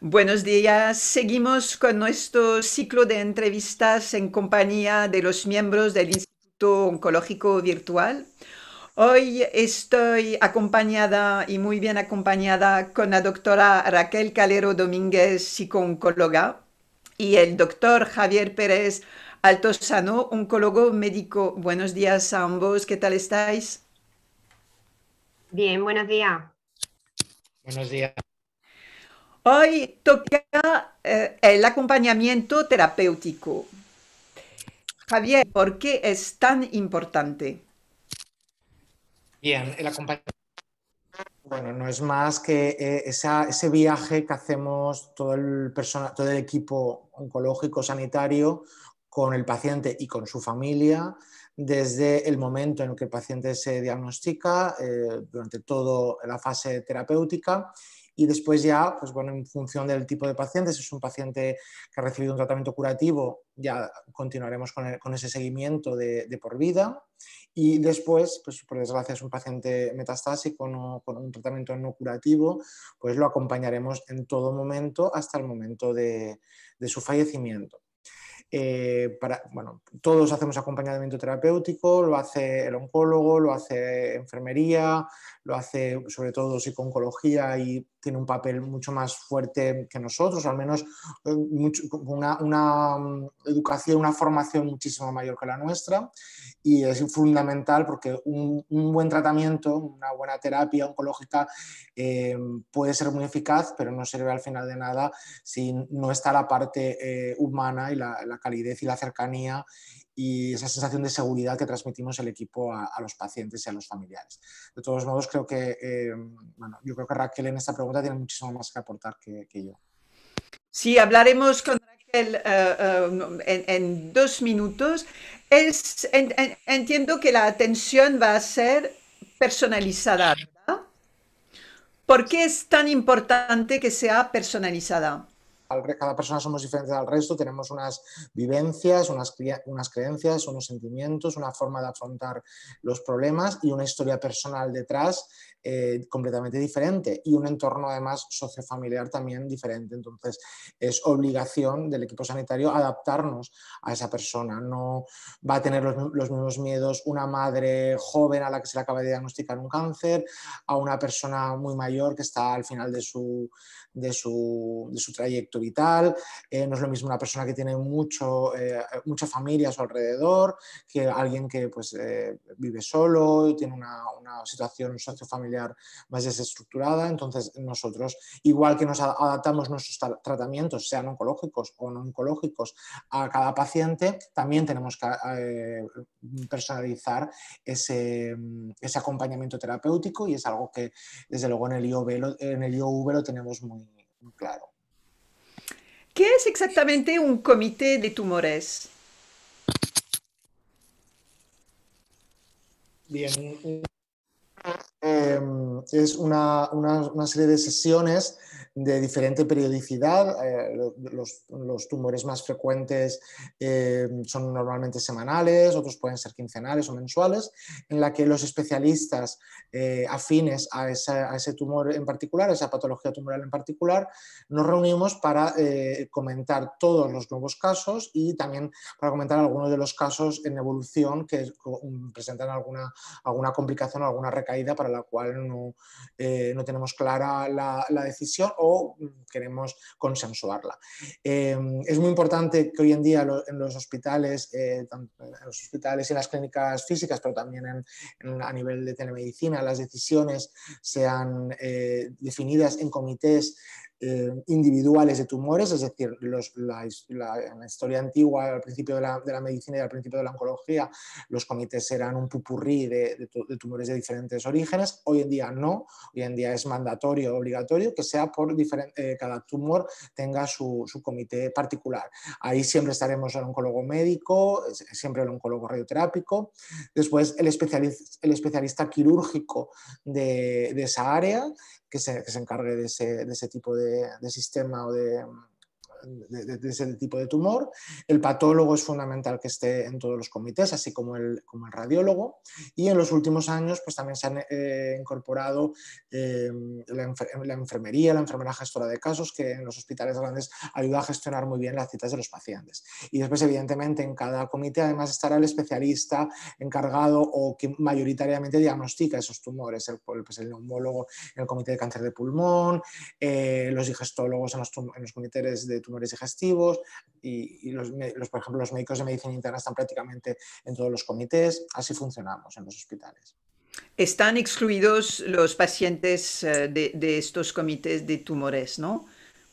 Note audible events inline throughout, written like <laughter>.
Buenos días. Seguimos con nuestro ciclo de entrevistas en compañía de los miembros del Instituto Oncológico Virtual. Hoy estoy acompañada y muy bien acompañada con la doctora Raquel Calero Domínguez, psico-oncóloga, y el doctor Javier Pérez Altosano, oncólogo médico. Buenos días a ambos. ¿Qué tal estáis? Bien, buenos días. Buenos días. Hoy toca eh, el acompañamiento terapéutico. Javier, ¿por qué es tan importante? Bien, el acompañamiento bueno, no es más que eh, ese viaje que hacemos todo el, todo el equipo oncológico sanitario con el paciente y con su familia desde el momento en que el paciente se diagnostica, eh, durante toda la fase terapéutica y después ya, pues bueno, en función del tipo de paciente, si es un paciente que ha recibido un tratamiento curativo, ya continuaremos con, ese seguimiento de, por vida. Y después, pues por desgracia es un paciente metastásico con un tratamiento no curativo, pues lo acompañaremos en todo momento hasta el momento de, su fallecimiento. Eh, para, bueno, todos hacemos acompañamiento terapéutico, lo hace el oncólogo, lo hace enfermería, lo hace sobre todo oncología y tiene un papel mucho más fuerte que nosotros, al menos eh, una, mm, educación, una formación muchísimo mayor que la nuestra. Y es fundamental porque un, buen tratamiento, una buena terapia oncológica eh, puede ser muy eficaz, pero no sirve al final de nada si no está la parte eh, humana y la, la calidez y la cercanía y esa sensación de seguridad que transmitimos el equipo a, los pacientes y a los familiares. De todos modos, creo que, eh, yo creo que Raquel en esta pregunta tiene muchísimo más que aportar que, yo. Sí, hablaremos con Raquel eh, eh, en, dos minutos. entiendo que la atención va a ser personalizada, ¿verdad? ¿Por qué es tan importante que sea personalizada? cada persona somos diferentes al resto, tenemos unas vivencias, unas, creencias, unos sentimientos, una forma de afrontar los problemas y una historia personal detrás eh, completamente diferente y un entorno además sociofamiliar también diferente. Entonces es obligación del equipo sanitario adaptarnos a esa persona. No va a tener los, los mismos miedos una madre joven a la que se le acaba de diagnosticar un cáncer, a una persona muy mayor que está al final de su, de su, trayecto vital, eh, no es lo mismo una persona que tiene mucho, eh, mucha familia a su alrededor que alguien que pues, eh, vive solo, y tiene una, una situación sociofamiliar más desestructurada, entonces nosotros, igual que nos adaptamos nuestros tratamientos, sean oncológicos o no oncológicos, a cada paciente, también tenemos que personalizar ese, acompañamiento terapéutico y es algo que desde luego en el IOV en el IOV lo tenemos muy, claro. ¿Qué es exactamente un comité de tumores? Bien, em, es una, serie de sesiones de diferente periodicidad. Eh, los, tumores más frecuentes eh, son normalmente semanales, otros pueden ser quincenales o mensuales, en la que los especialistas eh, afines a, ese tumor en particular, a esa patología tumoral en particular, nos reunimos para comentar todos los nuevos casos y también para comentar algunos de los casos en evolución que mm, presentan alguna, alguna complicación, alguna recaída para la cual no, tenemos clara la, la decisión o mm, queremos consensuarla. Em, es muy importante que hoy en día en los hospitales, eh, en los hospitales y en las clínicas físicas, pero también a nivel de telemedicina, las decisiones sean eh, definidas en comités eh, individuales de tumores, es decir, en la historia antigua, al principio de la, medicina y al principio de la oncología, los comités eran un pupurrí de, tumores de diferentes orígenes. Hoy en día no, hoy en día es mandatorio, obligatorio, que sea por diferente, eh, cada tumor tenga su, comité particular. Ahí siempre estaremos el oncólogo médico, siempre el oncólogo radioterápico, después el especialista, quirúrgico de, esa área que se, encargue de ese tipo de de, sistema o de, de, ese tipo de tumor. El patólogo es fundamental que esté en todos los comités, así como el, como el radiólogo. Y en los últimos años pues, también se han eh, incorporado eh, la, enfermería, la enfermera gestora de casos, que en los hospitales grandes ayuda a gestionar muy bien las citas de los pacientes. Y después, evidentemente, en cada comité además estará el especialista encargado o que mayoritariamente diagnostica esos tumores, el, pues, el neumólogo en el comité de cáncer de pulmón, eh, los digestólogos en los, comités de tumores digestivos y, los, por ejemplo, los médicos de medicina interna están prácticamente en todos los comités. Así funcionamos en los hospitales. Están excluidos los pacientes eh, de estos comités de tumores, ¿no?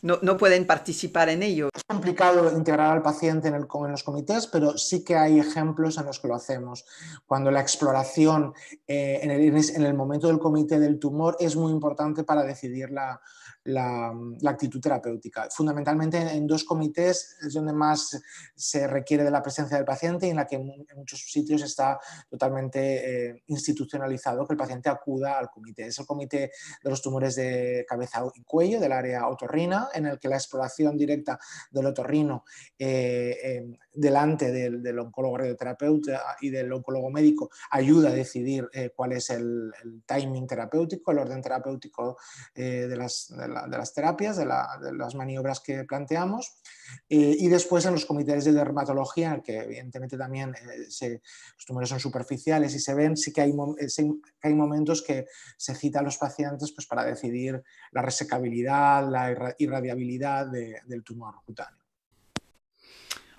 no, pueden participar en ello. Es complicado integrar al paciente en, los comités, pero sí que hay ejemplos en los que lo hacemos. Cuando la exploración eh, en, el, en, el, momento del comité del tumor es muy importante para decidir la, actitud terapéutica. Fundamentalmente en, dos comités es donde más se requiere de la presencia del paciente y en la que en muchos sitios está totalmente eh, institucionalizado que el paciente acuda al comité. Es el comité de los tumores de cabeza y cuello del área otorrina en el que la exploración directa del otorrino eh, eh, delante del, oncólogo radioterapeuta y del oncólogo médico ayuda a decidir eh, cuál es el, timing terapéutico, el orden terapéutico de las, de, las, terapias, de, las maniobras que planteamos. y después en los comités de dermatología, que evidentemente también los tumores son superficiales y se ven, sí que hay, hay momentos que se cita a los pacientes pues, para decidir la resecabilidad, la viabilidad del tumor cutáneo.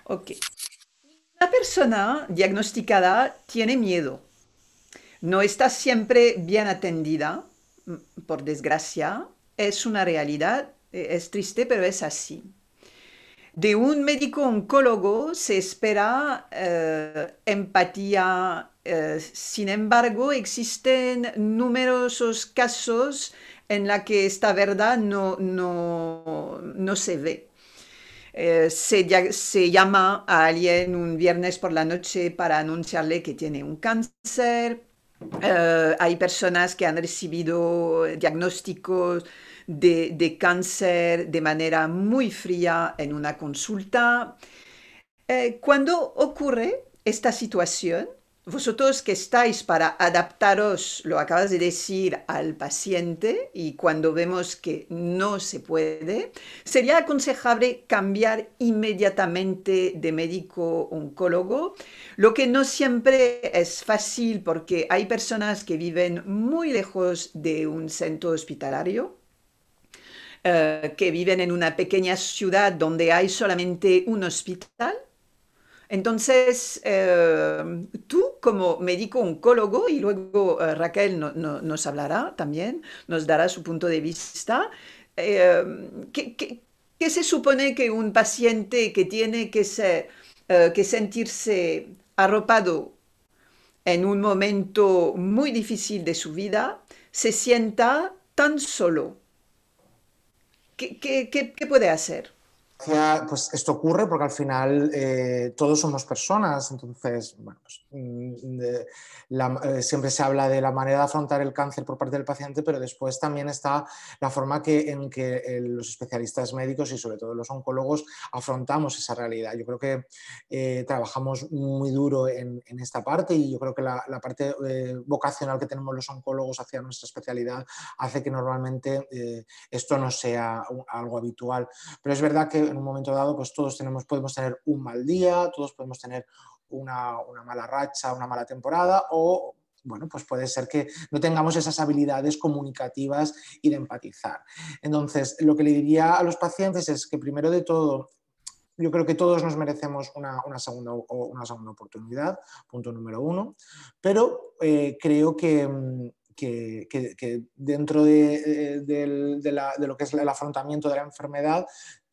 Ok. La persona diagnosticada tiene miedo. No está siempre bien atendida, mm, por desgracia. Es una realidad, eh, es triste, pero es así. De un médico oncólogo se espera eh, empatía. Eh, sin embargo, existen numerosos casos en la que esta verdad no, no, se ve. Eh, se, llama a alguien un viernes por la noche para anunciarle que tiene un cáncer. Eh, hay personas que han recibido diagnósticos de, cáncer de manera muy fría en una consulta. Eh, cuando ocurre esta situación, vosotros que estáis para adaptaros, lo acabas de decir, al paciente y cuando vemos que no se puede, sería aconsejable cambiar inmediatamente de médico oncólogo, lo que no siempre es fácil porque hay personas que viven muy lejos de un centro hospitalario eh, que viven en una pequeña ciudad donde hay solamente un hospital entonces, em, tú como médico oncólogo, y luego eh, Raquel nos hablará también, nos dará su punto de vista, em, ¿qué, se supone que un paciente que tiene que, eh, que sentirse arropado en un momento muy difícil de su vida, se sienta tan solo? qué puede hacer? pues esto ocurre porque al final eh, todos somos personas, entonces, pues, mm, eh, siempre se habla de la manera de afrontar el cáncer por parte del paciente, pero después también está la forma que, en que eh, los especialistas médicos y sobre todo los oncólogos afrontamos esa realidad. Yo creo que trabajamos muy duro en, esta parte y yo creo que la, la parte vocacional que tenemos los oncólogos hacia nuestra especialidad hace que normalmente esto no sea algo habitual. Pero es verdad que en un momento dado, pues todos podemos tener un mal día, todos podemos tener una, mala racha, una mala temporada o bueno, pues puede ser que no tengamos esas habilidades comunicativas y de empatizar. Entonces, lo que le diría a los pacientes es que primero de todo, yo creo que todos nos merecemos una, segunda, oportunidad, punto número uno, pero eh, creo que... dentro eh, de, lo que es el afrontamiento de la enfermedad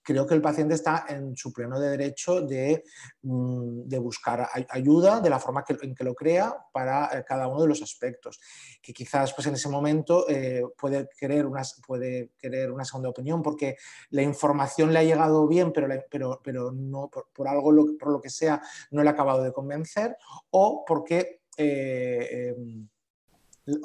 creo que el paciente está en su pleno de derecho de, mm, buscar ayuda de la forma que, en que lo crea para eh, cada uno de los aspectos. Que quizás pues, en ese momento eh, puede, querer una, puede querer una segunda opinión porque la información le ha llegado bien, pero, pero, pero no, por, algo, lo, por lo que sea, no le ha acabado de convencer o porque... Eh, em, el,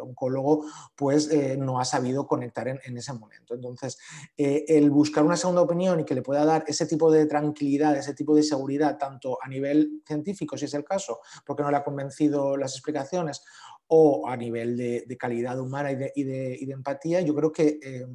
oncólogo pues eh, no ha sabido conectar en, ese momento. Entonces, eh, el buscar una segunda opinión y que le pueda dar ese tipo de tranquilidad, ese tipo de seguridad, tanto a nivel científico, si es el caso, porque no le ha convencido las explicaciones, o a nivel de, calidad humana y de, empatía, yo creo que eh,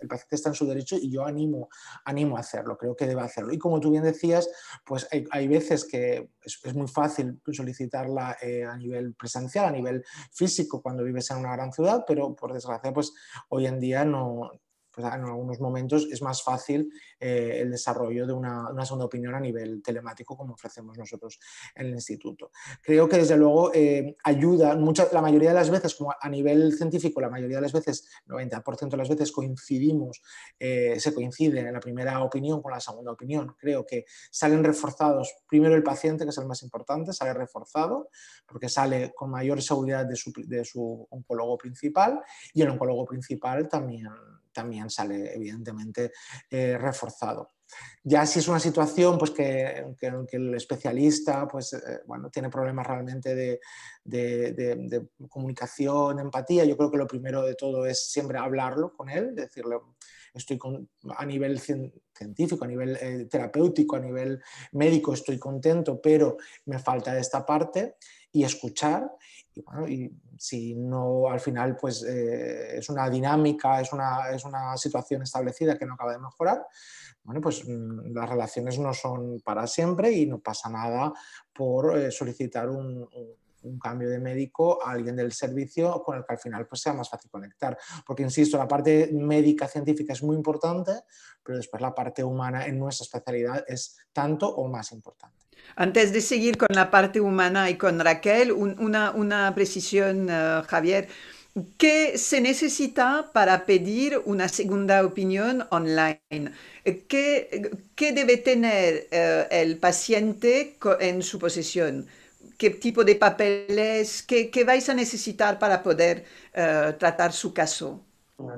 el paciente está en su derecho y yo animo, animo a hacerlo, creo que debe hacerlo. Y como tú bien decías, pues hay, veces que es, muy fácil solicitarla eh, a nivel presencial, a nivel físico, cuando vives en una gran ciudad, pero por desgracia, pues hoy en día no, en algunos momentos es más fácil eh, el desarrollo de una, segunda opinión a nivel telemático como ofrecemos nosotros en el instituto. Creo que desde luego eh, ayuda, mucha, la mayoría de las veces, como a nivel científico, la mayoría de las veces, 90% de las veces coincidimos, eh, se coincide en la primera opinión con la segunda opinión. Creo que salen reforzados, primero el paciente, que es el más importante, sale reforzado porque sale con mayor seguridad de su, de su oncólogo principal y el oncólogo principal también también sale evidentemente eh, reforzado. Ya si es una situación pues, que, el especialista pues, eh, bueno, tiene problemas realmente de, de, de, comunicación, empatía, yo creo que lo primero de todo es siempre hablarlo con él, decirle, estoy a nivel científico, a nivel eh, terapéutico, a nivel médico, estoy contento, pero me falta esta parte y escuchar y, si no, al final, pues eh, es una dinámica, es una, es una situación establecida que no acaba de mejorar, bueno, pues mm, las relaciones no son para siempre y no pasa nada por eh, solicitar un, un cambio de médico a alguien del servicio con el que al final pues sea más fácil conectar. Porque, insisto, la parte médica científica es muy importante, pero después la parte humana en nuestra especialidad es tanto o más importante. Antes de seguir con la parte humana y con Raquel, una, una, precisión, eh, Javier. ¿Qué se necesita para pedir una segunda opinión online? ¿Qué, debe tener eh, el paciente en su posesión? ¿Qué tipo de papeles? ¿Qué, qué vais a necesitar para poder eh, tratar su caso?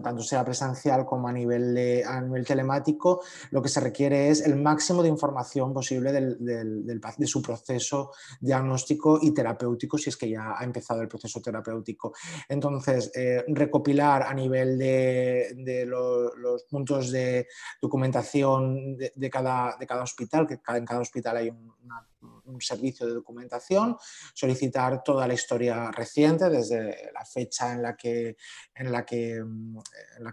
tanto sea presencial como a nivel, de, a nivel telemático, lo que se requiere es el máximo de información posible del, de su proceso diagnóstico y terapéutico, si es que ya ha empezado el proceso terapéutico. Entonces, eh, recopilar a nivel de, los puntos de documentación de, cada, de cada hospital, que en cada hospital hay una un servicio de documentación, solicitar toda la historia reciente, desde la fecha en la que, en la que, mm,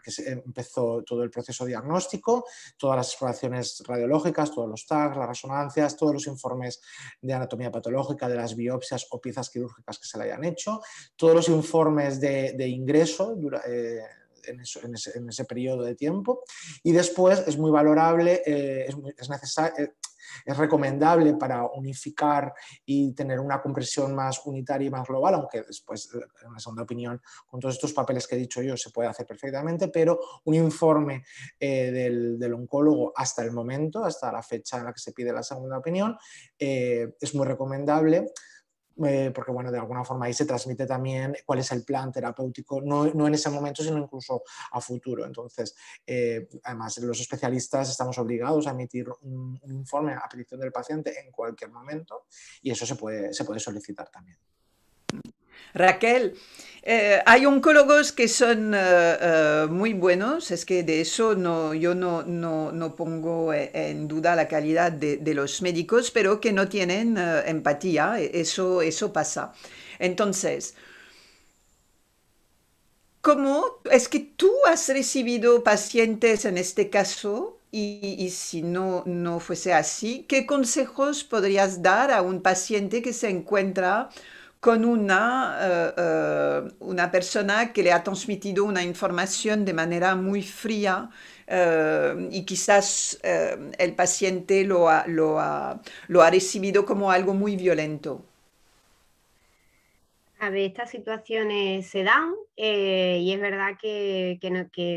que empezó todo el proceso diagnóstico, todas las exploraciones radiológicas, todos los tags, las resonancias, todos los informes de anatomía patológica, de las biopsias o piezas quirúrgicas que se le hayan hecho, todos los informes de, ingreso. Eh, en, ese, periodo de tiempo. Y después es muy valorable, eh, es, es, necesario, es recomendable para unificar y tener una comprensión más unitaria y más global, aunque después, eh, en la segunda opinión, con todos estos papeles que he dicho yo, se puede hacer perfectamente, pero un informe eh, del, oncólogo hasta el momento, hasta la fecha en la que se pide la segunda opinión, eh, es muy recomendable. Eh, porque bueno, de alguna forma ahí se transmite también cuál es el plan terapéutico, no, en ese momento, sino incluso a futuro. Entonces, eh, además, los especialistas estamos obligados a emitir un, informe a petición del paciente en cualquier momento y eso se puede, se puede solicitar también. Raquel, eh, hay oncólogos que son eh, eh, muy buenos, es que de eso no, yo no, no, pongo en duda la calidad de, los médicos, pero que no tienen empatía, e, eso, eso pasa. Entonces, ¿cómo es que tú has recibido pacientes en este caso? Y, y si no, no fuese así, ¿qué consejos podrías dar a un paciente que se encuentra con una, eh, eh, una persona que le ha transmitido una información de manera muy fría eh, y quizás el paciente lo ha, lo, recibido como algo muy violento. A ver, estas situaciones se dan y es verdad que,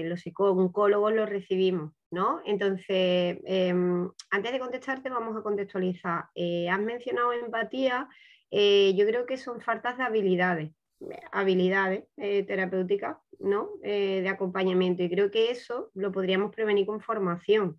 los oncólogos los recibimos, ¿no? Entonces, em, antes de contestarte vamos a contextualizar. has mencionado empatía eh, yo creo que son faltas de habilidades, eh, habilidades eh, terapéuticas, ¿no? de acompañamiento. Y creo que eso lo podríamos prevenir con formación.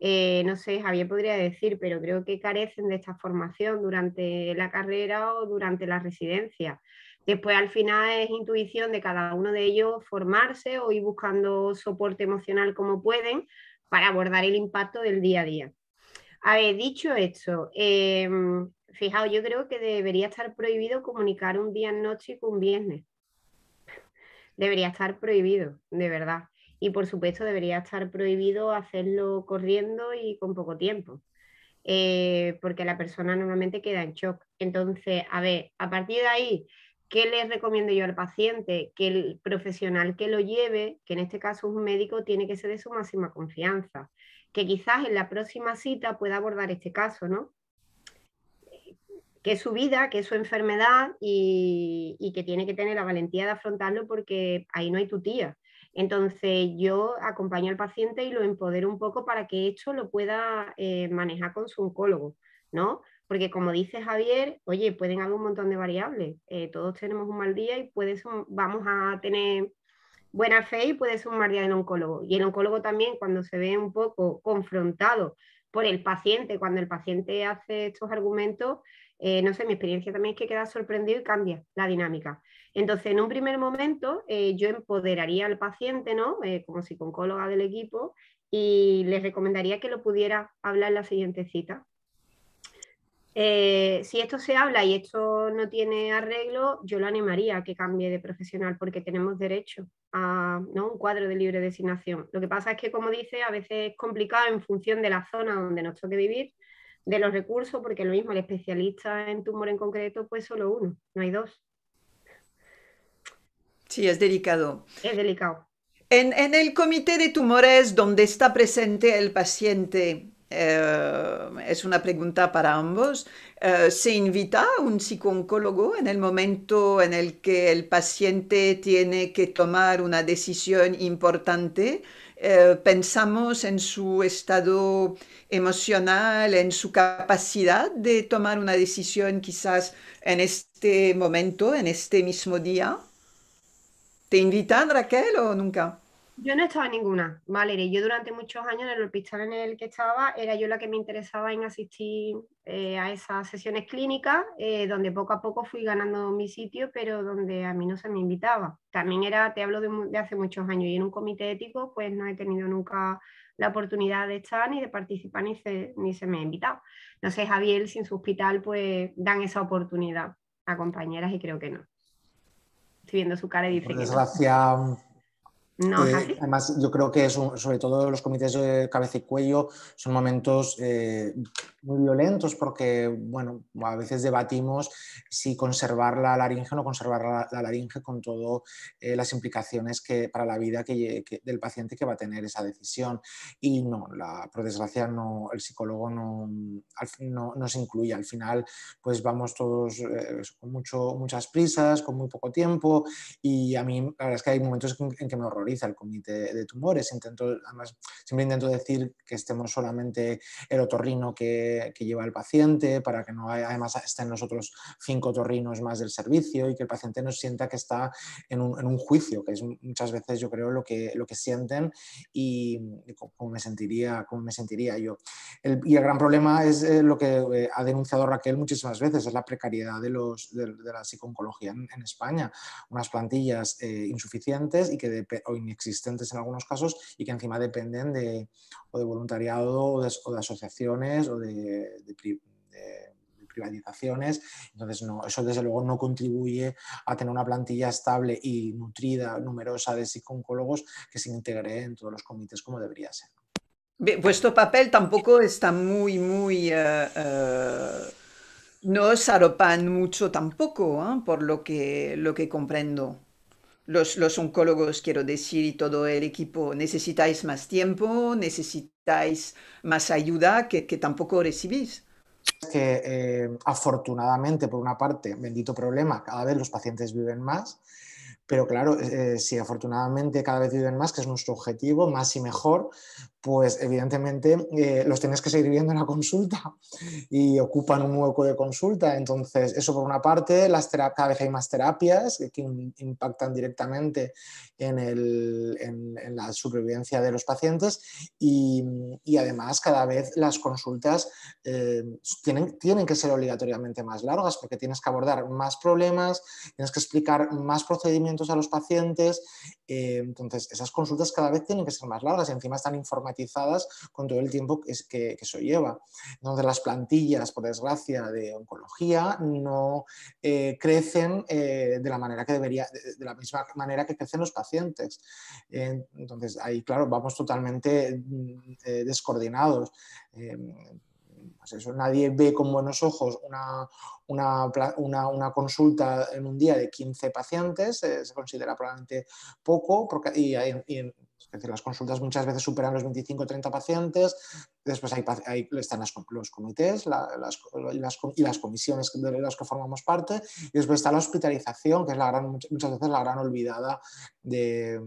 no sé, Javier podría decir, pero creo que carecen de esta formación durante la carrera o durante la residencia. Después al final es intuición de cada uno de ellos formarse o ir buscando soporte emocional como pueden para abordar el impacto del día a día. A ver, dicho esto, em, Fijaos, yo creo que debería estar prohibido comunicar un noche día con un viernes. <laughs> Debería estar prohibido, de verdad. Y por supuesto debería estar prohibido hacerlo corriendo y con poco tiempo, eh, porque la persona normalmente queda en shock. Entonces, a ver, a partir de ahí, ¿qué le recomiendo yo al paciente? Que el profesional que lo lleve, que en este caso es un médico, tiene que ser de su máxima confianza, que quizás en la próxima cita pueda abordar este caso, ¿no? que es su vida, que es su enfermedad y, que tiene que tener la valentía de afrontarlo porque ahí no hay tía Entonces yo acompaño al paciente y lo empodero un poco para que esto lo pueda eh, manejar con su oncólogo, ¿no? Porque como dice Javier, oye, pueden haber un montón de variables, eh, todos tenemos un mal día y vamos a tener buena fe y puede ser un mal día del oncólogo. Y el oncólogo también cuando se ve un poco confrontado por el paciente, cuando el paciente hace estos argumentos, eh, no sé, mi experiencia también es que queda sorprendido y cambia la dinámica. Entonces, en un primer momento, eh, yo empoderaría al paciente, ¿no? Eh, como psicóloga del equipo, y le recomendaría que lo pudiera hablar en la siguiente cita. si esto se habla y esto no tiene arreglo, yo lo animaría a que cambie de profesional porque tenemos derecho a ¿no? un cuadro de libre designación. Lo que pasa es que, como dice, a veces es complicado en función de la zona donde nos toque vivir de los recursos, porque lo mismo el especialista en tumor en concreto, pues solo uno, no hay dos. Sí, es delicado. Es delicado. En, el comité de tumores donde está presente el paciente, eh, es una pregunta para ambos, eh, ¿se invita a un psicooncólogo en el momento en el que el paciente tiene que tomar una decisión importante eh, pensamos en su estado emocional, en su capacidad de tomar una decisión quizás en este momento, en este mismo día. ¿Te invitan, Raquel, o nunca? Yo no he estado en ninguna, Valeria. Yo durante muchos años en el hospital en el que estaba era yo la que me interesaba en asistir eh, a esas sesiones clínicas, eh, donde poco a poco fui ganando mi sitio, pero donde a mí no se me invitaba. También era, te hablo de, hace muchos años, y en un comité ético pues no he tenido nunca la oportunidad de estar ni de participar ni se, ni se me ha invitado. No sé, Javier, si en su hospital pues dan esa oportunidad a compañeras y creo que no. Estoy viendo su cara y dice... que Que no, eh, además, yo creo que es sobre todo los comités de cabeza y cuello son momentos eh, muy violentos porque, bueno, a veces debatimos si conservar la laringe o no conservar la, laringe con todas eh, las implicaciones que, para la vida que, del paciente que va a tener esa decisión. Y no, la, por desgracia, no, el psicólogo no, no, no, se incluye. Al final, pues vamos todos eh, con mucho, muchas prisas, con muy poco tiempo y a mí la verdad es que hay momentos en, en que me horroriza el comité de tumores. Intento, además, siempre intento decir que estemos solamente el otorrino que que, lleva el paciente, para que no haya, además estén los otros cinco torrinos más del servicio y que el paciente no sienta que está en un, en un juicio, que es muchas veces yo creo lo que, lo que sienten y, cómo me sentiría, cómo me sentiría yo. y el gran problema es eh, lo que eh, ha denunciado Raquel muchísimas veces, es la precariedad de, los, de, la psicooncología en, en, España, unas plantillas eh, insuficientes y que o inexistentes en algunos casos y que encima dependen de, o de voluntariado o de asociaciones o de de, privatizaciones. Entonces, no, eso desde luego no contribuye a tener una plantilla estable y nutrida, numerosa de psico-oncólogos que se integre en todos los comités como debería ser. Vuestro papel tampoco está muy, muy... Eh, eh, no os mucho tampoco, ¿eh? por lo que, lo que comprendo. Los, los oncólogos, quiero decir, y todo el equipo, necesitáis más tiempo, necesitáis necesitáis más ayuda que, tampoco recibís que eh, afortunadamente, por una parte, bendito problema, cada vez los pacientes viven más, pero claro, eh, si afortunadamente cada vez viven más, que es nuestro objetivo, más y mejor, pues evidentemente eh, los tienes que seguir viendo en la consulta <laughs> y ocupan un hueco de consulta. Entonces, eso por una parte, las cada vez hay más terapias que, impactan directamente en, en, la supervivencia de los pacientes y, además cada vez las consultas eh, tienen, tienen que ser obligatoriamente más largas porque tienes que abordar más problemas, tienes que explicar más procedimientos a los pacientes. Eh, entonces, esas consultas cada vez tienen que ser más largas y encima están informadas con todo el tiempo que, eso lleva. Entonces las plantillas, por desgracia, de oncología no eh, crecen eh, de la manera que debería, de, la misma manera que crecen los pacientes. Eh, entonces ahí, claro, vamos totalmente mm, descoordinados. Pues nadie ve con buenos ojos una, consulta en un día de 15 pacientes, se considera probablemente poco, porque, y, y, es decir, las consultas muchas veces superan los 25 o 30 pacientes, después hay, están los comités y las comisiones de las que formamos parte, y después está la hospitalización, que es la gran, muchas veces la gran olvidada de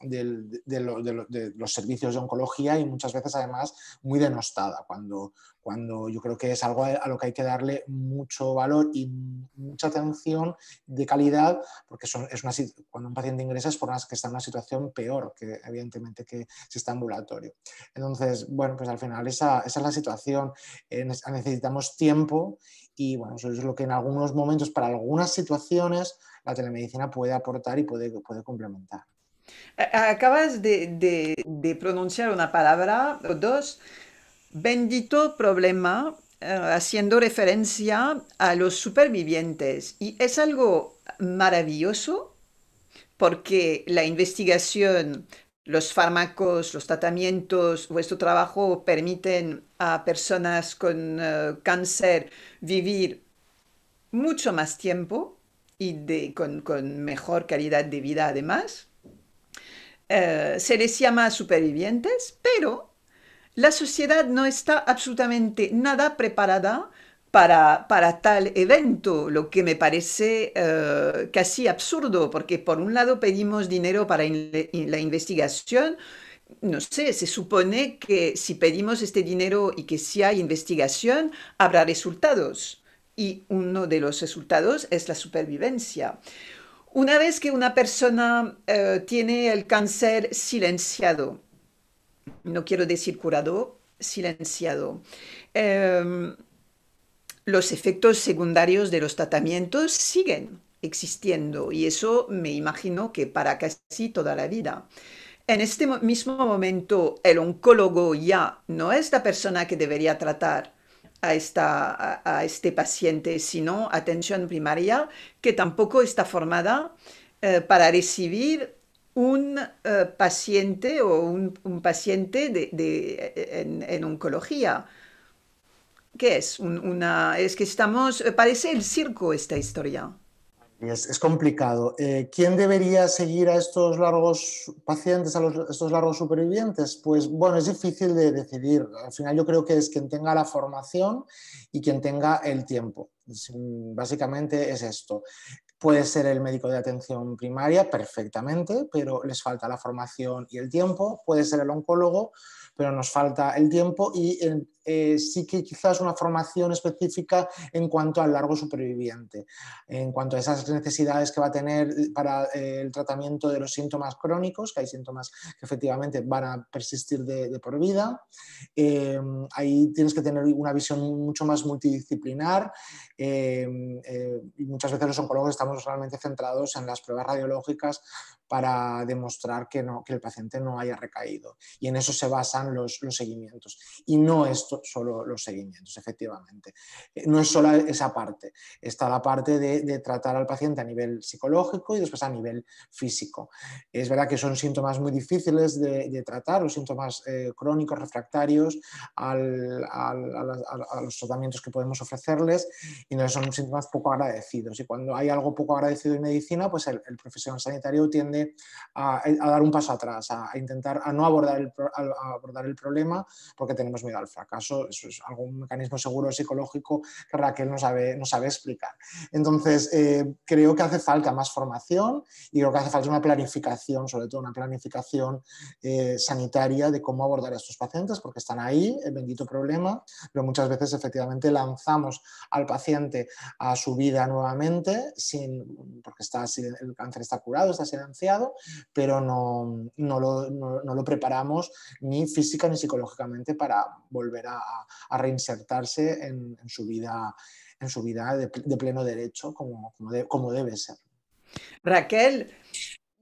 de, los servicios de oncología y muchas veces además muy denostada, cuando, cuando yo creo que es algo a, lo que hay que darle mucho valor y mucha atención de calidad, porque es una, cuando un paciente ingresa es por las que está en una situación peor que evidentemente que si está ambulatorio. Entonces, bueno, pues al final esa, es la situación, eh, necesitamos tiempo y bueno, eso es lo que en algunos momentos, para algunas situaciones, la telemedicina puede aportar y puede, puede complementar. Acabas de, pronunciar una palabra o dos, bendito problema, eh, haciendo referencia a los supervivientes. Y es algo maravilloso porque la investigación, los fármacos, los tratamientos, vuestro trabajo permiten a personas con eh, cáncer vivir mucho más tiempo y con mejor calidad de vida además. Eh, se les llama supervivientes, pero la sociedad no está absolutamente nada preparada para, tal evento, lo que me parece eh, casi absurdo, porque por un lado pedimos dinero para la investigación, no sé, se supone que si pedimos este dinero y que si hay investigación, habrá resultados. Y uno de los resultados es la supervivencia. Una vez que una persona eh, tiene el cáncer silenciado, no quiero decir curado, silenciado, em, los efectos secundarios de los tratamientos siguen existiendo y eso me imagino que para casi toda la vida. En este mismo momento, el oncólogo ya no es la persona que debería tratar a, esta, este paciente, sino atención primaria, que tampoco está formada eh, para recibir un eh, paciente o un, paciente de, en, oncología. ¿Qué es? una, es que estamos, eh, parece el circo esta historia es, complicado. Eh, ¿Quién debería seguir a estos largos pacientes, a, estos largos supervivientes? Pues bueno, es difícil de decidir. Al final yo creo que es quien tenga la formación y quien tenga el tiempo. básicamente es esto. Puede ser el médico de atención primaria perfectamente, pero les falta la formación y el tiempo. Puede ser el oncólogo, pero nos falta el tiempo y eh, sí que quizás una formación específica en cuanto al largo superviviente, en cuanto a esas necesidades que va a tener para eh, el tratamiento de los síntomas crónicos, que hay síntomas que efectivamente van a persistir de, por vida. Em, ahí tienes que tener una visión mucho más multidisciplinar em, eh, y muchas veces los oncólogos estamos realmente centrados en las pruebas radiológicas para demostrar que, no, que el paciente no haya recaído. Y en eso se basan los, seguimientos. Y no es solo los seguimientos, efectivamente. Eh, no es solo esa parte. Está la parte de, tratar al paciente a nivel psicológico y después a nivel físico. Es verdad que son síntomas muy difíciles de, tratar, los síntomas eh, crónicos, refractarios a, los tratamientos que podemos ofrecerles y no son síntomas poco agradecidos. Y cuando hay algo poco agradecido en medicina, pues el, profesional sanitario tiende a, dar un paso atrás, a, intentar a no abordar el, abordar el problema porque tenemos miedo al fracaso. Eso es algún mecanismo seguro psicológico que Raquel no sabe, no sabe explicar. Entonces, eh, creo que hace falta más formación y creo que hace falta una planificación, sobre todo una planificación eh, sanitaria de cómo abordar a estos pacientes porque están ahí, el bendito problema, pero muchas veces efectivamente lanzamos al paciente a su vida nuevamente sin, porque está, el cáncer está curado, está silenciado, pero no, no, lo, no, no lo preparamos ni físicamente ni psicológicamente para volver a, reinsertarse en, su vida, en su vida de, pleno derecho como, como, debe ser. Raquel,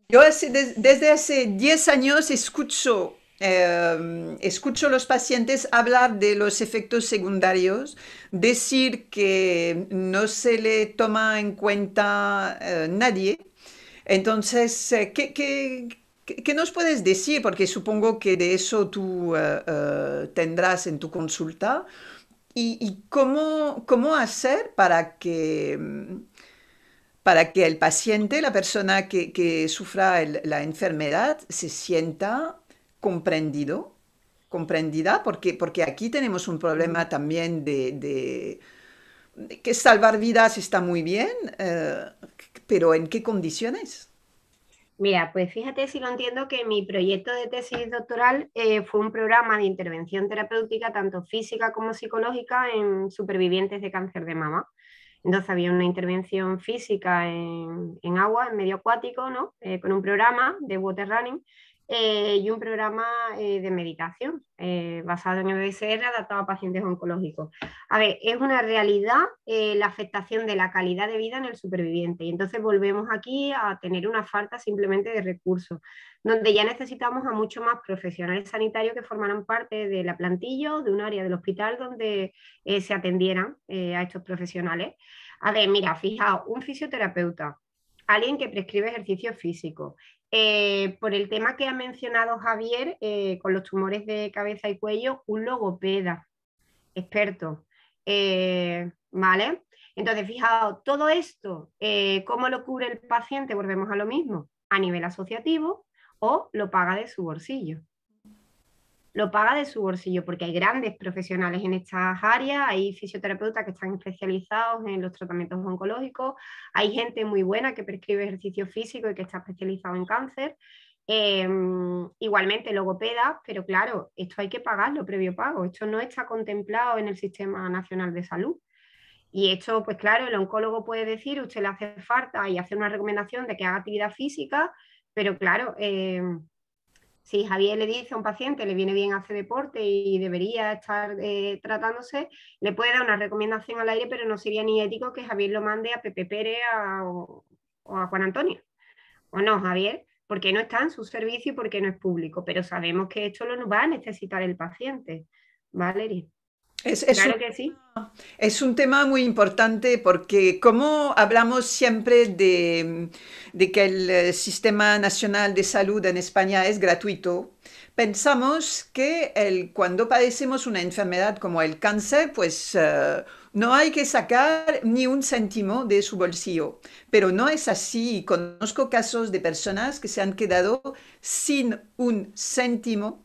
yo desde hace 10 años escucho, eh, escucho los pacientes hablar de los efectos secundarios, decir que no se le toma en cuenta eh, nadie. Entonces, eh, ¿qué, qué ¿Qué, nos puedes decir? Porque supongo que de eso tú eh, eh, tendrás en tu consulta. ¿Y, cómo, hacer para que, mm, para que el paciente, la persona que, sufra la enfermedad, se sienta comprendido? comprendida porque, porque aquí tenemos un problema mm. también de, que salvar vidas está muy bien, eh, pero ¿en qué condiciones? Mira, pues fíjate si lo entiendo que mi proyecto de tesis doctoral eh, fue un programa de intervención terapéutica tanto física como psicológica en supervivientes de cáncer de mama. Entonces había una intervención física en, agua, en medio acuático, ¿no? Eh, con un programa de water running eh, y un programa eh, de meditación eh, basado en obsr, adaptado a pacientes oncológicos. A ver, es una realidad la afectación de la calidad de vida en el superviviente y entonces volvemos aquí a tener una falta simplemente de recursos, donde ya necesitamos a mucho más profesionales sanitarios que formaran parte de la plantilla o de un área del hospital donde se atendieran a estos profesionales. A ver, mira, fijaos, un fisioterapeuta, alguien que prescribe ejercicio físico, eh, por el tema que ha mencionado Javier eh, con los tumores de cabeza y cuello, un logopeda experto. Eh, ¿Vale? Entonces, fijaos, todo esto, ¿cómo lo cubre el paciente? Volvemos a lo mismo, a nivel asociativo o lo paga de su bolsillo lo paga de su bolsillo, porque hay grandes profesionales en estas áreas, hay fisioterapeutas que están especializados en los tratamientos oncológicos, hay gente muy buena que prescribe ejercicio físico y que está especializado en cáncer, em, igualmente logopedas, pero claro, esto hay que pagarlo previo pago, esto no está contemplado en el Sistema Nacional de Salud. Y esto, pues claro, el oncólogo puede decir, usted le hace falta y hacer una recomendación de que haga actividad física, pero claro, em, si Javier le dice a un paciente le viene bien hacer deporte y debería estar eh, tratándose, le puede dar una recomendación al aire, pero no sería ni ético que Javier lo mande a Pepe Pérez o, a Juan Antonio. ¿O no, Javier? Porque no está en su servicio y porque no es público, pero sabemos que esto lo va a necesitar el paciente. ¿Valerie? Es, un, que Es un tema muy importante porque como hablamos siempre de, que el eh, Sistema Nacional de Salud en España es gratuito, pensamos que cuando padecemos una enfermedad como el cáncer, pues eh, no hay que sacar ni un céntimo de su bolsillo. Pero no es así. Conozco casos de personas que se han quedado sin un céntimo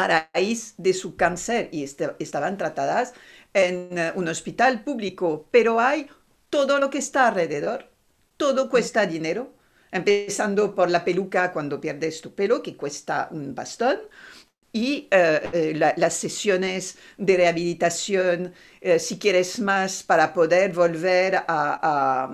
a raíz de su cáncer y este, estaban tratadas en eh, un hospital público, pero hay todo lo que está alrededor, todo cuesta dinero, empezando por la peluca cuando pierdes tu pelo, que cuesta un bastón, y eh, eh, las sesiones de rehabilitación, si quieres más, para poder volver a,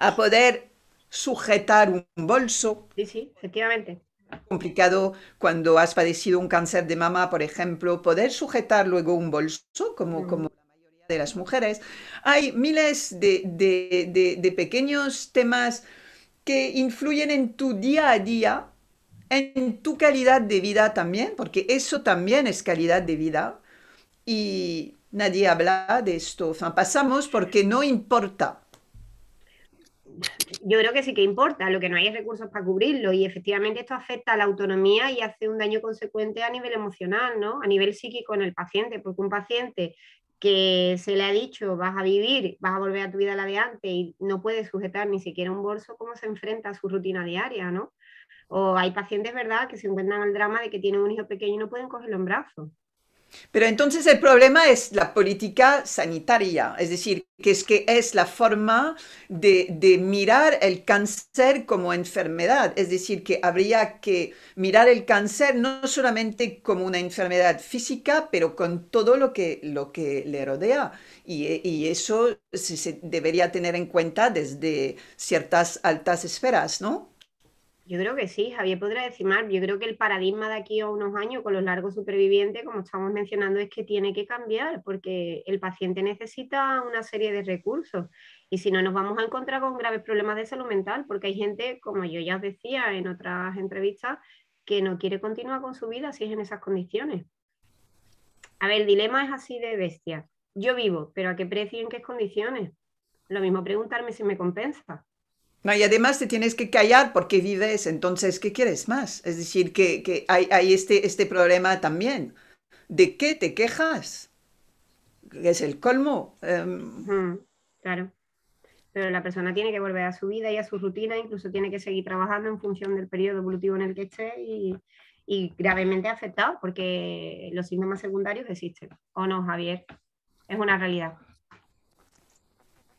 a poder sujetar un bolso. Sí, sí, efectivamente complicado cuando has padecido un cáncer de mama, por ejemplo, poder sujetar luego un bolso, como, mm. como la mayoría de las mujeres. Hay miles de, de, pequeños temas que influyen en tu día a día, en tu calidad de vida también, porque eso también es calidad de vida. Y nadie habla de esto. pasamos porque no importa yo creo que sí que importa, lo que no hay recursos para cubrirlo y efectivamente esto afecta a la autonomía y hace un daño consecuente a nivel emocional, ¿no? A nivel psíquico en el paciente, porque un paciente que se le ha dicho vas a vivir, vas a volver a tu vida la de antes y no puede sujetar ni siquiera un bolso, ¿cómo se enfrenta a su rutina diaria, ¿no? O hay pacientes, ¿verdad?, que se encuentran al drama de que tienen un hijo pequeño y no pueden cogerlo en brazos. Pero entonces el problema es la política sanitaria, es decir, que es que es la forma de, mirar el cáncer como enfermedad, es decir, que habría que mirar el cáncer no solamente como una enfermedad física, pero con todo lo que, lo que le rodea. Y, eso se, se debería tener en cuenta desde ciertas altas esferas, ¿no? Yo creo que sí, Javier podrá más. Yo creo que el paradigma de aquí a unos años con los largos supervivientes, como estamos mencionando, es que tiene que cambiar porque el paciente necesita una serie de recursos y si no nos vamos a encontrar con graves problemas de salud mental porque hay gente, como yo ya decía en otras entrevistas, que no quiere continuar con su vida si es en esas condiciones. A ver, el dilema es así de bestia. Yo vivo, pero ¿a qué precio y en qué condiciones? Lo mismo preguntarme si me compensa. No, y además te tienes que callar porque vives, entonces, ¿qué quieres más? Es decir, que, hay, este, este problema también. ¿De qué te quejas? Es el colmo. Em. Claro. Pero la persona tiene que volver a su vida y a su rutina, incluso tiene que seguir trabajando en función del periodo evolutivo en el que esté y, y gravemente afectado porque los síntomas secundarios existen. ¿O no, Javier? Es una realidad.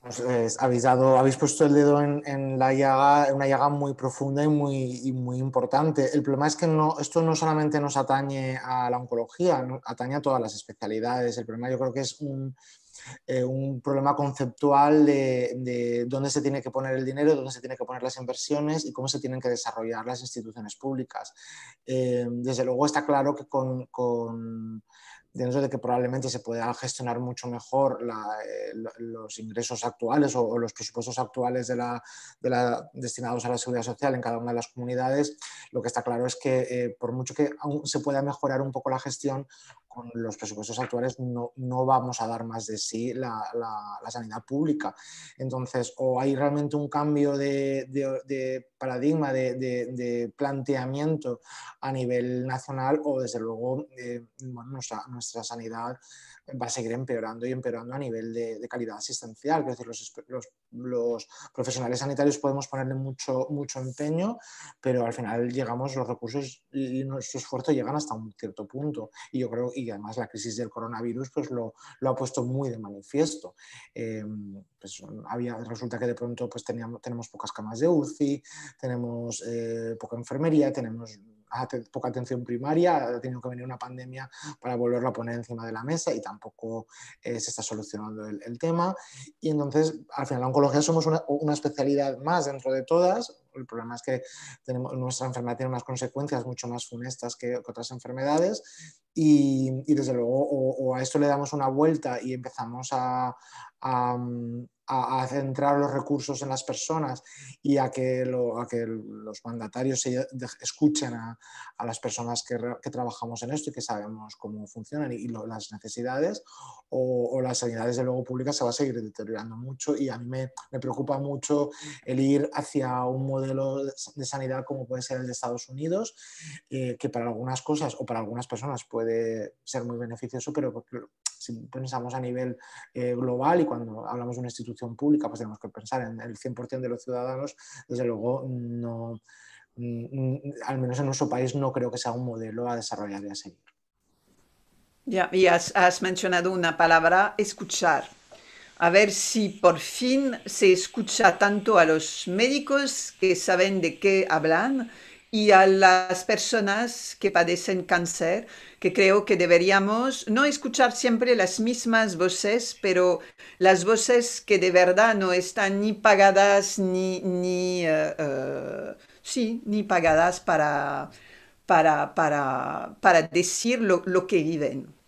Pues, eh, habéis, habéis puesto el dedo en, la llaga, una llaga muy profunda y muy, muy importante. El problema es que no, esto no solamente nos atañe a la oncología, atañe a todas las especialidades. El problema yo creo que es un, eh, problema conceptual de, dónde se tiene que poner el dinero, dónde se tienen que poner las inversiones y cómo se tienen que desarrollar las instituciones públicas. Eh, desde luego está claro que con dentro de que probablemente se pueda gestionar mucho mejor eh, los ingresos actuales o, los presupuestos actuales de la, de la, destinados a la seguridad social en cada una de las comunidades, lo que está claro es que eh, por mucho que aún se pueda mejorar un poco la gestión, con los presupuestos actuales no, no, vamos a dar más de sí la, la, sanidad pública. Entonces, o hay realmente un cambio de, paradigma, de, planteamiento a nivel nacional, o desde luego eh, nuestra, nuestra, sanidad va a seguir empeorando y empeorando a nivel de, calidad asistencial. Es decir, los, los los profesionales sanitarios podemos ponerle mucho, mucho empeño, pero al final llegamos, los recursos y nuestro esfuerzo llegan hasta un cierto punto. Y yo creo, y además la crisis del coronavirus pues lo, ha puesto muy de manifiesto. Eh, pues, había, resulta que de pronto pues teníamos, tenemos pocas camas de UCI, tenemos eh, poca enfermería, tenemos poca atención primaria, ha tenido que venir una pandemia para volverlo a poner encima de la mesa y tampoco eh, se está solucionando el, tema. Y entonces, al final, la oncología somos una, especialidad más dentro de todas, el problema es que tenemos, nuestra enfermedad tiene unas consecuencias mucho más funestas que, otras enfermedades y, desde luego o, a esto le damos una vuelta y empezamos a, mm, a, centrar los recursos en las personas y a que, que los mandatarios escuchen a, las personas que, trabajamos en esto y que sabemos cómo funcionan y, las necesidades o, o, las sanidades de luego pública se va a seguir deteriorando mucho y a mí me, preocupa mucho el ir hacia un modelo de sanidad como puede ser el de Estados Unidos eh, que para algunas cosas o para algunas personas puede ser muy beneficioso pero si pensamos a nivel eh, global y cuando hablamos de una institución pública, pues tenemos que pensar en el 100% de los ciudadanos, desde luego no, mm, mm, al menos en nuestro país no creo que sea un modelo a desarrollar y a seguir. Ya, y has mencionado una palabra, escuchar. A ver si por fin se escucha tanto a los médicos que saben de qué hablan, y a las personas que padecen cáncer, que creo que deberíamos no escuchar siempre las mismas voces, pero las voces que de verdad no están ni pagadas ni, ni, eh, eh, sí, ni pagadas para, decir lo que viven.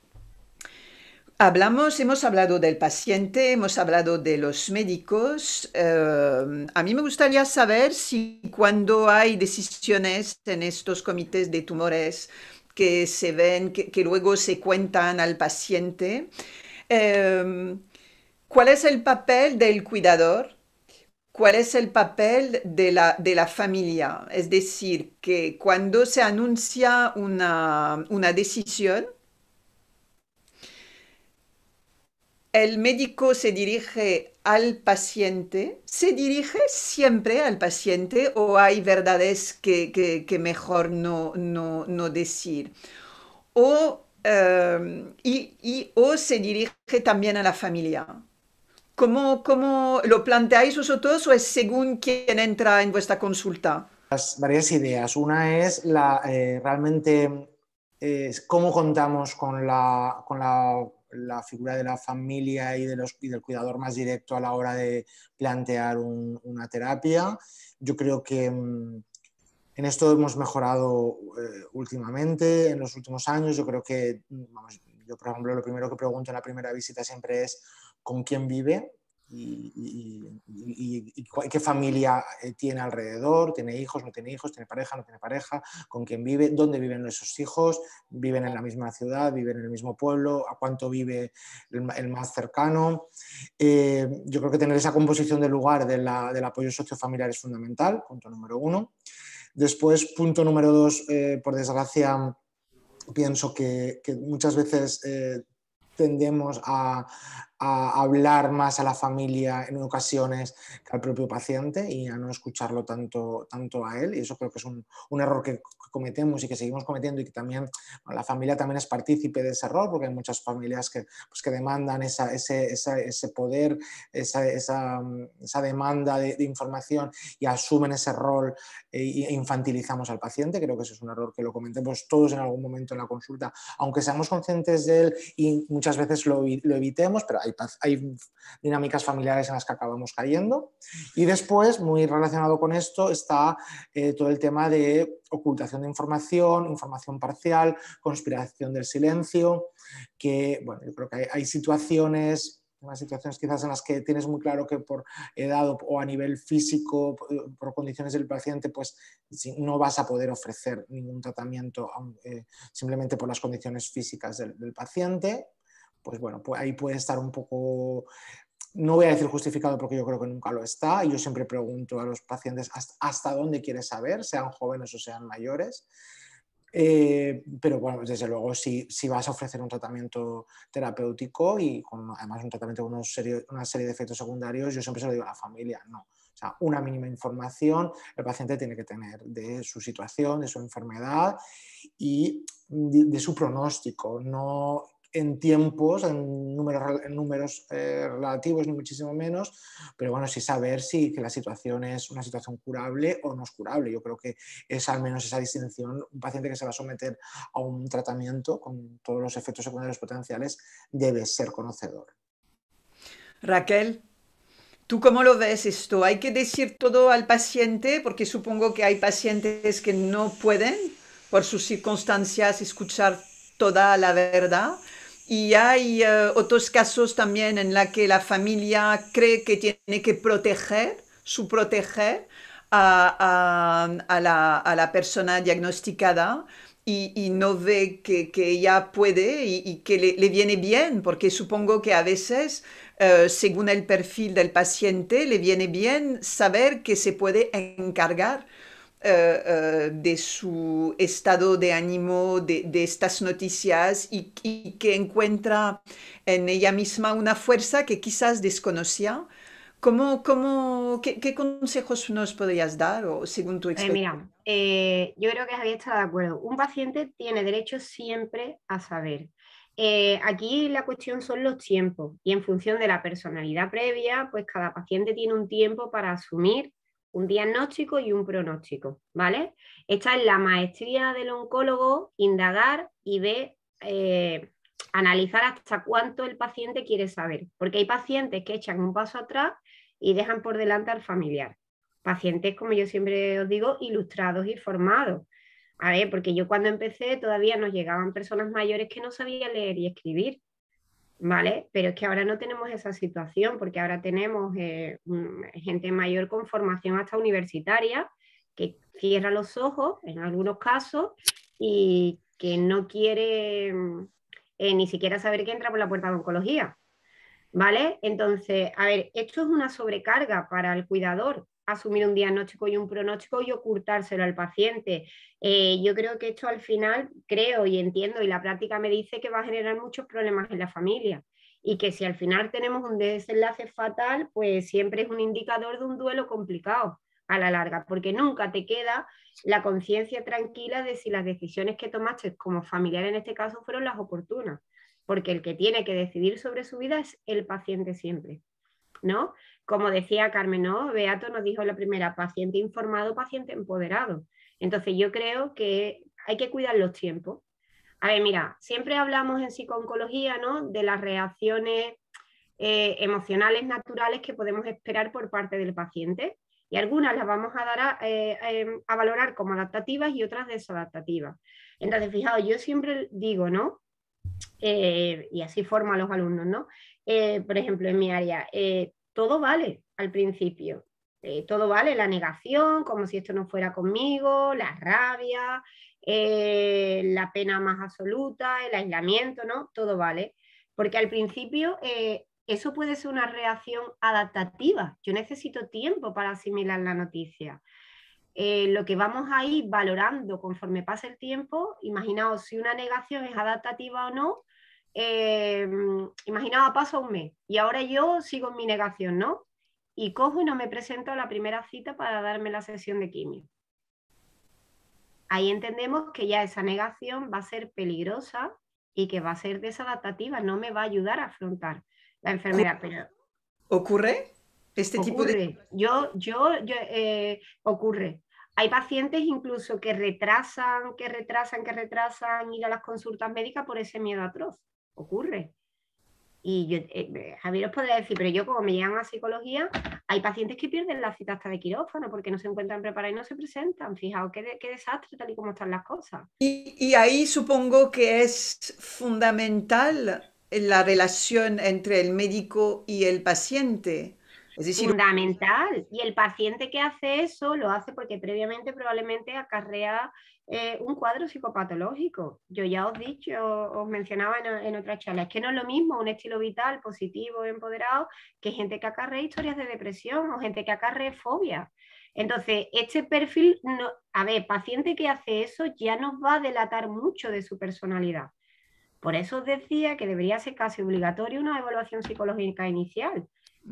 Hablamos, hemos hablado del paciente, hemos hablado de los médicos. Eh, a mí me gustaría saber si cuando hay decisiones en estos comités de tumores que se ven, que, luego se cuentan al paciente, eh, ¿cuál es el papel del cuidador? ¿Cuál es el papel de la, familia? Es decir, que cuando se anuncia una, una decisión, el médico se dirige al paciente, se dirige siempre al paciente o hay verdades que, mejor no, no, decir. O, em, y, o se dirige también a la familia. ¿Cómo, ¿Cómo lo planteáis vosotros o es según quién entra en vuestra consulta? varias ideas. Una es la, eh, realmente eh, cómo contamos con la, con la la figura de la familia y, de los, del cuidador más directo a la hora de plantear una terapia. Yo creo que mm, en esto hemos mejorado eh, últimamente, en los últimos años. Yo creo que, mm, yo por ejemplo, lo primero que pregunto en la primera visita siempre es con quién vive, y, qué familia eh, tiene alrededor, tiene hijos, no tiene hijos, tiene pareja, no tiene pareja, con quién vive, dónde viven esos hijos, viven en la misma ciudad, viven en el mismo pueblo, a cuánto vive el, más cercano. Eh, yo creo que tener esa composición del lugar del apoyo sociofamiliar es fundamental, punto número uno. Después, punto número dos, eh, por desgracia, pienso que, muchas veces... tendemos a, a hablar más a la familia en ocasiones que al propio paciente y a no escucharlo tanto, tanto a él. Y eso creo que es un, un error que cometemos y que seguimos cometiendo y que también la familia también es partícipe de ese error porque hay muchas familias que, pues, que demandan ese, ese, poder, esa, esa demanda de, información y asumen ese rol eh, e infantilizamos al paciente. Creo que ese es un error que lo cometemos todos en algún momento en la consulta, aunque seamos conscientes de él y muchas veces lo, lo evitemos, pero hay hay, dinámicas familiares en las que acabamos cayendo. Y después, muy relacionado con esto, está eh, todo el tema de ocultación de información, información parcial, conspiración del silencio, que, bueno, yo creo que hay, situaciones situaciones quizás en las que tienes muy claro que por edad o, a nivel físico, eh, por, condiciones del paciente, pues no vas a poder ofrecer ningún tratamiento eh, simplemente por las condiciones físicas del paciente pues bueno, pues ahí puede estar un poco no voy a decir justificado porque yo creo que nunca lo está. Y yo siempre pregunto a los pacientes hasta, dónde quiere saber, sean jóvenes o sean mayores. Eh, pero bueno, desde luego, si, si, vas a ofrecer un tratamiento terapéutico y con, además un tratamiento con una serie de efectos secundarios, yo siempre se lo digo a la familia, no. O sea, una mínima información el paciente tiene que tener de su situación, de su enfermedad y de, de su pronóstico. No, en tiempos, en números, en números eh, relativos, ni muchísimo menos, pero bueno, sí saber si que la situación es una situación curable o no es curable. Yo creo que es al menos esa distinción. Un paciente que se va a someter a un tratamiento con todos los efectos secundarios potenciales debe ser conocedor. Raquel, ¿Tú cómo lo ves esto? ¿Hay que decir todo al paciente? Porque supongo que hay pacientes que no pueden, por sus circunstancias, escuchar toda la verdad. Y hay eh, otros casos también en la que la familia cree que tiene que proteger, su proteger a, a, la, a la, persona diagnosticada y, no ve que, que, ella puede y, que le, le, viene bien, porque supongo que a veces, eh, según el perfil del paciente, le viene bien saber que se puede encargar eh, eh, de su estado de ánimo, de, estas noticias y, que encuentra en ella misma una fuerza que quizás desconocía. ¿Cómo, cómo, qué, consejos nos podrías dar o según tu eh, experiencia? mira, yo creo que Javier está de acuerdo. Un paciente tiene derecho siempre a saber. aquí la cuestión son los tiempos y en función de la personalidad previa, pues cada paciente tiene un tiempo para asumir un diagnóstico y un pronóstico, ¿vale? Esta es la maestría del oncólogo, indagar y ver, eh, analizar hasta cuánto el paciente quiere saber, porque hay pacientes que echan un paso atrás y dejan por delante al familiar. Pacientes, como yo siempre os digo, ilustrados y formados. A ver, porque yo cuando empecé todavía nos llegaban personas mayores que no sabían leer y escribir. ¿vale? Pero es que ahora no tenemos esa situación porque ahora tenemos eh, gente mayor con formación hasta universitaria que cierra los ojos en algunos casos y que no quiere mm, eh, ni siquiera saber que entra por la puerta de oncología, ¿vale? Entonces, a ver, esto es una sobrecarga para el cuidador asumir un diagnóstico y un pronóstico y ocultárselo al paciente. Eh, yo creo que esto al final, creo y entiendo, y la práctica me dice que va a generar muchos problemas en la familia y que si al final tenemos un desenlace fatal, pues siempre es un indicador de un duelo complicado a la larga, porque nunca te queda la conciencia tranquila de si las decisiones que tomaste como familiar en este caso fueron las oportunas, porque el que tiene que decidir sobre su vida es el paciente siempre, ¿no? como decía Carmen, Beato nos dijo la primera, paciente informado, paciente empoderado. Entonces yo creo que hay que cuidar los tiempos. A ver, mira, siempre hablamos en psicooncología, ¿no? De las reacciones eh, emocionales naturales que podemos esperar por parte del paciente y algunas las vamos a dar a, eh, em, valorar como adaptativas y otras desadaptativas. Entonces, fijaos, yo siempre digo, ¿no? Eh, y así forman los alumnos, ¿no? por ejemplo, en mi área, todo vale al principio. Eh, todo vale, la negación, como si esto no fuera conmigo, la rabia, eh, la pena más absoluta, el aislamiento, ¿no? Todo vale. Porque al principio eh, eso puede ser una reacción adaptativa. Yo necesito tiempo para asimilar la noticia. lo que vamos a ir valorando conforme pasa el tiempo, imaginaos si una negación es adaptativa o no, eh, imaginaba paso un mes y ahora yo sigo en mi negación, ¿no? Y cojo y no me presento a la primera cita para darme la sesión de quimio. Ahí entendemos que ya esa negación va a ser peligrosa y que va a ser desadaptativa, no me va a ayudar a afrontar la enfermedad. Pero... ¿Ocurre este tipo de...? Yo, yo, yo eh, ocurre. Hay pacientes incluso que retrasan, que retrasan, que retrasan ir a las consultas médicas por ese miedo atroz ocurre. Y eh, eh, Javier os podría decir, pero yo como me llegan a psicología, hay pacientes que pierden la cita hasta de quirófano porque no se encuentran preparados y no se presentan. Fijaos qué, desastre tal y como están las cosas. Y, ahí supongo que es fundamental la relación entre el médico y el paciente. Es fundamental. Y el paciente que hace eso lo hace porque previamente probablemente acarrea eh, un cuadro psicopatológico. Yo ya os dicho, os mencionaba en, otras charlas, que no es lo mismo un estilo vital positivo, empoderado, que gente que acarre historias de depresión o gente que acarre fobia. Entonces, este perfil, no, a ver, paciente que hace eso ya nos va a delatar mucho de su personalidad. Por eso os decía que debería ser casi obligatorio una evaluación psicológica inicial,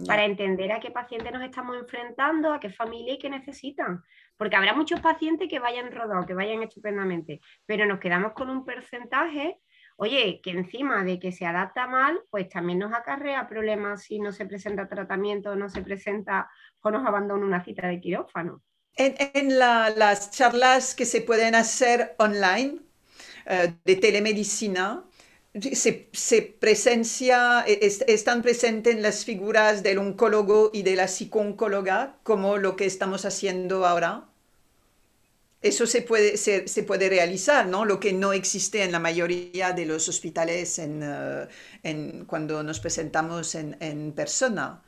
para entender a qué paciente nos estamos enfrentando, a qué familia y qué necesitan porque habrá muchos pacientes que vayan rodados, que vayan estupendamente, pero nos quedamos con un porcentaje, oye, que encima de que se adapta mal, pues también nos acarrea problemas si no se presenta tratamiento, no se presenta o nos abandona una cita de quirófano. En, las charlas que se pueden hacer online eh, de telemedicina, se, presencia, e, están presentes las figuras del oncólogo y de la psico-oncóloga como lo que estamos haciendo ahora eso se puede, se, puede realizar, ¿no? Lo que no existe en la mayoría de los hospitales eh, cuando nos presentamos en, persona.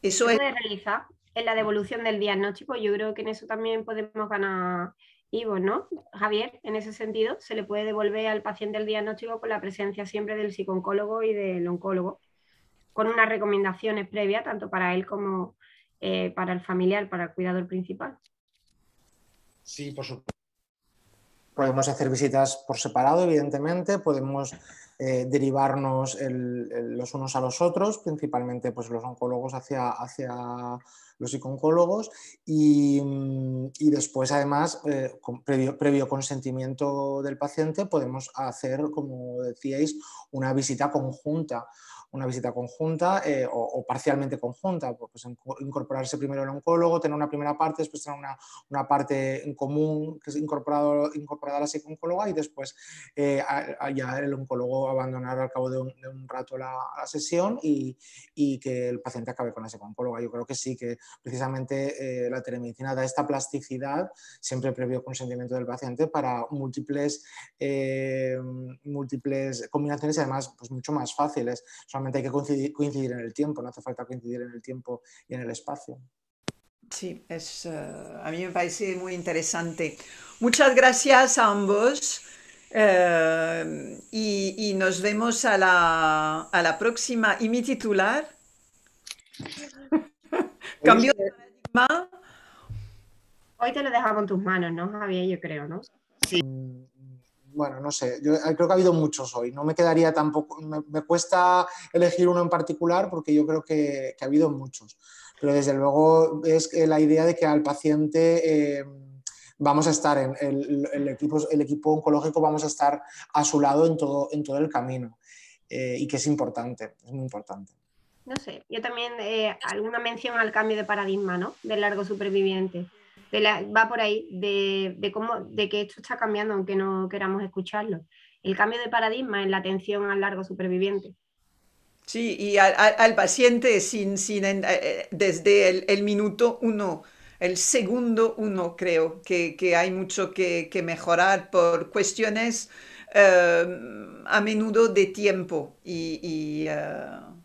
Eso se puede realizar en la devolución del diagnóstico. Yo creo que en eso también podemos ganar Ivo, ¿no? Javier, en ese sentido, se le puede devolver al paciente el diagnóstico con la presencia siempre del psicooncólogo y del oncólogo, con unas recomendaciones previas, tanto para él como eh, para el familiar, para el cuidador principal. Sí, por supuesto. Podemos hacer visitas por separado, evidentemente, podemos eh, derivarnos los unos a los otros, principalmente pues, los oncólogos hacia, hacia los oncólogos y, mm, y después, además, eh, con previo, consentimiento del paciente, podemos hacer, como decíais, una visita conjunta una visita conjunta eh, o, parcialmente conjunta, pues, pues incorporarse primero el oncólogo, tener una primera parte, después tener una, parte en común que es incorporado, incorporada a la psico-oncóloga y después eh, ya el oncólogo abandonar al cabo de un, rato la, sesión y, que el paciente acabe con la psico-oncóloga. Yo creo que sí, que precisamente eh, la telemedicina da esta plasticidad, siempre previo consentimiento del paciente, para múltiples, múltiples combinaciones y además pues, mucho más fáciles hay que coincidir, coincidir, en el tiempo, no hace falta coincidir en el tiempo y en el espacio. Sí, es, eh, a mí me parece muy interesante. Muchas gracias a ambos eh, y, nos vemos a la, próxima. ¿Y mi titular? <laughs> Cambio de Hoy te lo dejamos con tus manos, ¿no, Javier? Yo creo, ¿no? Sí bueno, no sé, yo eh, creo que ha habido muchos hoy. No me quedaría tampoco, me, cuesta elegir uno en particular porque yo creo que, ha habido muchos. Pero desde luego es la idea de que al paciente eh, vamos a estar en el, equipo, el equipo oncológico, vamos a estar a su lado en todo, el camino eh, y que es importante, es muy importante. No sé, yo también alguna mención al cambio de paradigma, ¿no? Del largo superviviente va por ahí, de, cómo, de que esto está cambiando, aunque no queramos escucharlo. El cambio de paradigma en la atención al largo superviviente. Sí, y al, paciente sin, sin, eh, eh, desde el, minuto uno, el segundo uno, creo que, hay mucho que, mejorar por cuestiones eh, a menudo de tiempo. Y,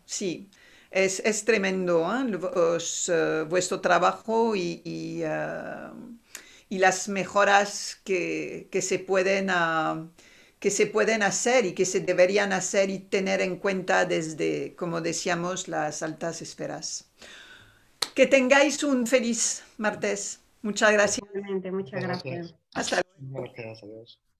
sí. Es, tremendo ¿ah? eh, vuestro trabajo y, y, eh, las mejoras que, se pueden, ah, que se pueden hacer y que se deberían hacer y tener en cuenta desde, como decíamos, las altas esferas. Que tengáis un feliz martes. Muchas gracias. Muchas gracias. Hasta luego.